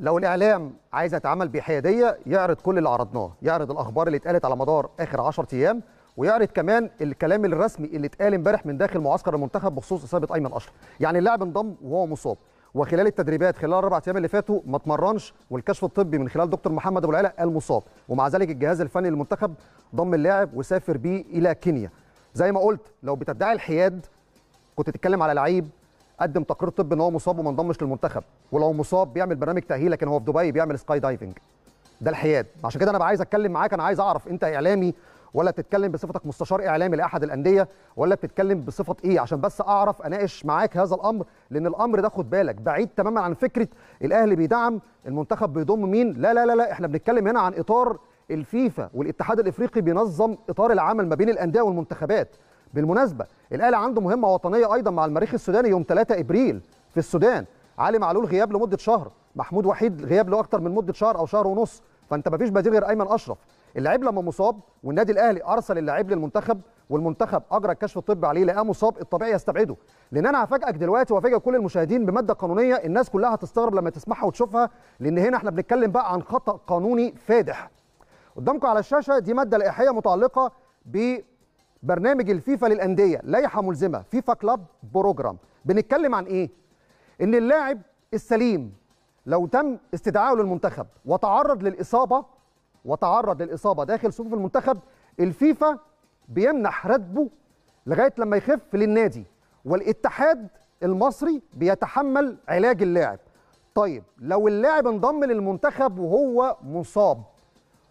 لو الاعلام عايز يتعامل بحياديه يعرض كل اللي عرضناه يعرض الاخبار اللي اتقالت على مدار اخر 10 ايام ويعرض كمان الكلام الرسمي اللي اتقال امبارح من داخل معسكر المنتخب بخصوص اصابه ايمن اشرف يعني اللاعب انضم وهو مصاب وخلال التدريبات خلال الاربع ايام اللي فاتوا ما اتمرنش والكشف الطبي من خلال دكتور محمد ابو قال مصاب ومع ذلك الجهاز الفني للمنتخب ضم اللاعب وسافر بيه الى كينيا زي ما قلت لو بتدعي الحياد كنت تتكلم على لعيب قدم تقرير طبي ان هو مصاب وما انضمش للمنتخب ولو مصاب بيعمل برنامج تاهيل لكن هو في دبي بيعمل سكاي دايفنج ده الحياد عشان كده انا عايز اتكلم معاك انا عايز اعرف انت اعلامي ولا بتتكلم بصفتك مستشار اعلامي لاحد الانديه ولا بتتكلم بصفه ايه عشان بس اعرف اناقش معاك هذا الامر لان الامر ده خد بالك بعيد تماما عن فكره الاهلي بيدعم المنتخب بيضم مين لا لا لا لا احنا بنتكلم هنا عن اطار الفيفا والاتحاد الافريقي بينظم اطار العمل ما بين الانديه والمنتخبات بالمناسبه الاهلي عنده مهمه وطنيه ايضا مع المريخ السوداني يوم 3 ابريل في السودان علي معلول غياب لمده شهر محمود وحيد غياب له اكتر من مده شهر او شهر ونص فانت ما فيش بديل غير ايمن اشرف اللاعب لما مصاب والنادي الاهلي ارسل اللاعب للمنتخب والمنتخب اجرى الكشف الطبي عليه لقاه مصاب الطبيعي يستبعده لان انا هفاجئك دلوقتي وافاجئ كل المشاهدين بماده قانونيه الناس كلها هتستغرب لما تسمعها وتشوفها لان هنا احنا بنتكلم بقى عن خطا قانوني فادح قدامكم على الشاشه دي ماده لائحيه متعلقه ب برنامج الفيفا للانديه لائحه ملزمه فيفا كلاب بروجرام بنتكلم عن ايه ان اللاعب السليم لو تم استدعاءه للمنتخب وتعرض للاصابه وتعرض للاصابه داخل صفوف المنتخب الفيفا بيمنح راتبه لغايه لما يخف للنادي والاتحاد المصري بيتحمل علاج اللاعب طيب لو اللاعب انضم للمنتخب وهو مصاب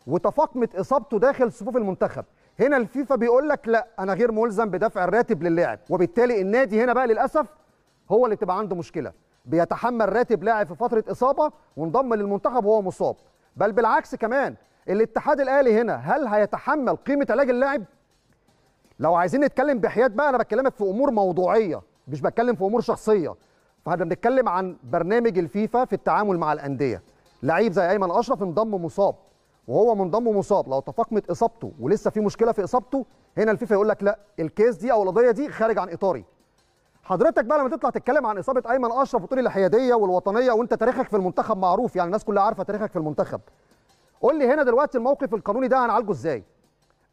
وتفاقمت اصابته داخل صفوف المنتخب هنا الفيفا بيقول لك لا انا غير ملزم بدفع الراتب للاعب وبالتالي النادي هنا بقى للاسف هو اللي بتبقى عنده مشكله بيتحمل راتب لاعب في فتره اصابه وانضم للمنتخب وهو مصاب بل بالعكس كمان الاتحاد الاهلي هنا هل هيتحمل قيمه علاج اللاعب لو عايزين نتكلم بحياد بقى انا بكلمك في امور موضوعيه مش بتكلم في امور شخصيه فاحنا بنتكلم عن برنامج الفيفا في التعامل مع الانديه لعيب زي ايمن اشرف انضم مصاب وهو منضم ومصاب لو تفاقمت اصابته ولسه في مشكله في اصابته هنا الفيفا يقول لك لا الكيس دي او القضيه دي خارج عن اطاري حضرتك بقى لما تطلع تتكلم عن اصابه ايمن اشرف وتقول الحياديه والوطنيه وانت تاريخك في المنتخب معروف يعني الناس كلها عارفه تاريخك في المنتخب قول لي هنا دلوقتي الموقف القانوني ده هنعالجه ازاي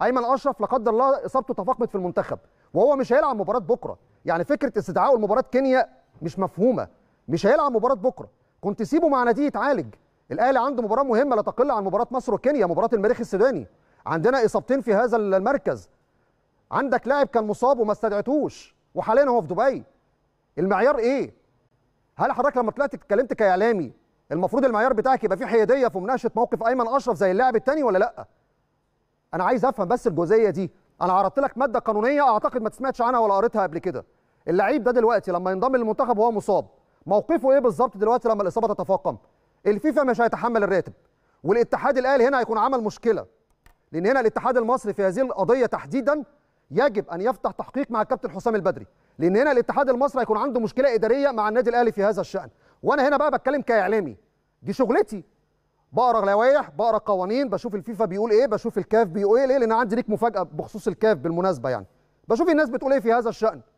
ايمن اشرف لا قدر الله اصابته تفاقمت في المنتخب وهو مش هيلعب مباراه بكره يعني فكره استدعائه لمباراه كينيا مش مفهومه مش هيلعب مباراه بكره كنت سيبه مع نادي يتعالج الاهلي عنده مباراه مهمه لا تقل عن مباراه مصر وكينيا مباراه المريخ السوداني عندنا اصابتين في هذا المركز عندك لاعب كان مصاب وما استدعتوش وحاليا هو في دبي المعيار ايه هل حضرتك لما طلعت اتكلمت كاعلامي المفروض المعيار بتاعك يبقى فيه حياديه في مناقشه موقف ايمن اشرف زي اللاعب الثاني ولا لا انا عايز افهم بس الجزئيه دي انا عرضت لك ماده قانونيه اعتقد ما سمعتش عنها ولا قريتها قبل كده اللعيب ده دلوقتي لما ينضم للمنتخب وهو مصاب موقفه ايه بالظبط دلوقتي لما الاصابه تتفاقم الفيفا مش هيتحمل الراتب والاتحاد الاهلي هنا هيكون عمل مشكله لان هنا الاتحاد المصري في هذه القضيه تحديدا يجب ان يفتح تحقيق مع الكابتن حسام البدري لان هنا الاتحاد المصري هيكون عنده مشكله اداريه مع النادي الاهلي في هذا الشان وانا هنا بقى بتكلم كاعلامي دي شغلتي بقرا لوائح بقرا قوانين بشوف الفيفا بيقول ايه بشوف الكاف بيقول ايه لان عندي ليك مفاجاه بخصوص الكاف بالمناسبه يعني بشوف الناس بتقول ايه في هذا الشان